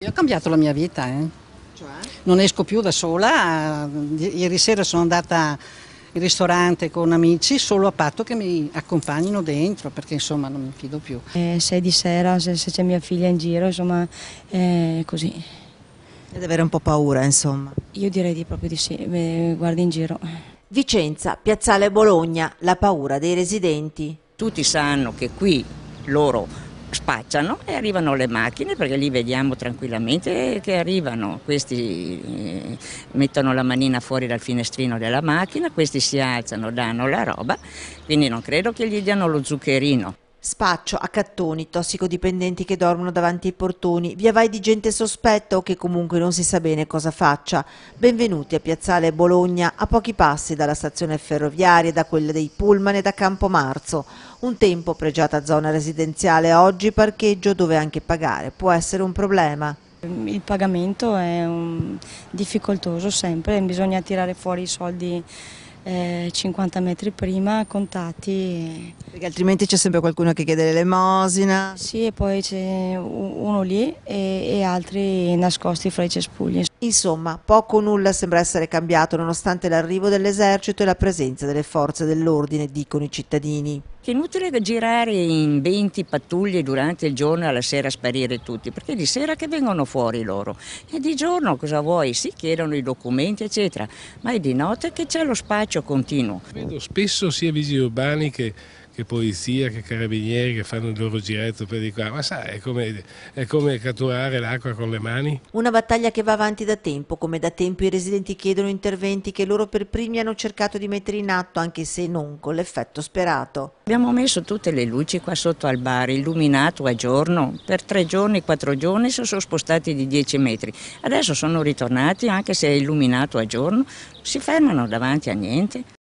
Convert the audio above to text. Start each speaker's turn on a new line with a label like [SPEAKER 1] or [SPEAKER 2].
[SPEAKER 1] Io ho cambiato la mia vita, eh. Cioè? non esco più da sola, eh, ieri sera sono andata in ristorante con amici solo a patto che mi accompagnino dentro
[SPEAKER 2] perché insomma non mi fido più. Eh, se di sera, se, se c'è mia figlia in giro, insomma è così. Ed avere un po' paura insomma. Io direi di proprio di sì, Beh, guardi in giro.
[SPEAKER 3] Vicenza, Piazzale Bologna, la paura dei residenti. Tutti sanno che qui loro spacciano e arrivano le macchine perché lì vediamo tranquillamente che arrivano, questi eh, mettono la manina fuori dal finestrino della macchina, questi si alzano, danno la roba, quindi non credo che gli diano lo zuccherino.
[SPEAKER 1] Spaccio, accattoni, tossicodipendenti che dormono davanti ai portoni, via vai di gente sospetta o che comunque non si sa bene cosa faccia. Benvenuti a Piazzale Bologna, a pochi passi dalla stazione ferroviaria, da quella dei Pullman e da Campomarzo. Un tempo pregiata zona residenziale, oggi parcheggio dove anche pagare può essere un problema.
[SPEAKER 2] Il pagamento è difficoltoso sempre, bisogna tirare fuori i soldi 50 eh, metri prima contati. Perché altrimenti
[SPEAKER 1] c'è sempre qualcuno che chiede l'elemosina.
[SPEAKER 2] Sì, e poi c'è uno lì e, e
[SPEAKER 1] altri nascosti fra i cespugli. Insomma, poco o nulla sembra essere cambiato nonostante l'arrivo dell'esercito e la presenza delle forze dell'ordine, dicono i cittadini
[SPEAKER 3] che è inutile girare in 20 pattuglie durante il giorno e alla sera sparire tutti, perché di sera che vengono fuori loro e di giorno cosa vuoi? Si chiedono i documenti eccetera, ma è di notte che c'è lo spaccio continuo.
[SPEAKER 2] Vedo spesso sia visi urbani che che polizia, che carabinieri che fanno il loro giretto per di qua, ma sai, è come, è come catturare l'acqua con le mani.
[SPEAKER 1] Una battaglia che va avanti da tempo, come da tempo i residenti chiedono interventi che loro per primi hanno cercato di mettere in atto, anche se non con l'effetto sperato.
[SPEAKER 3] Abbiamo messo tutte le luci qua sotto al bar, illuminato a giorno, per tre giorni, quattro giorni si sono spostati di dieci metri, adesso sono ritornati anche se è illuminato a giorno, si fermano davanti a niente.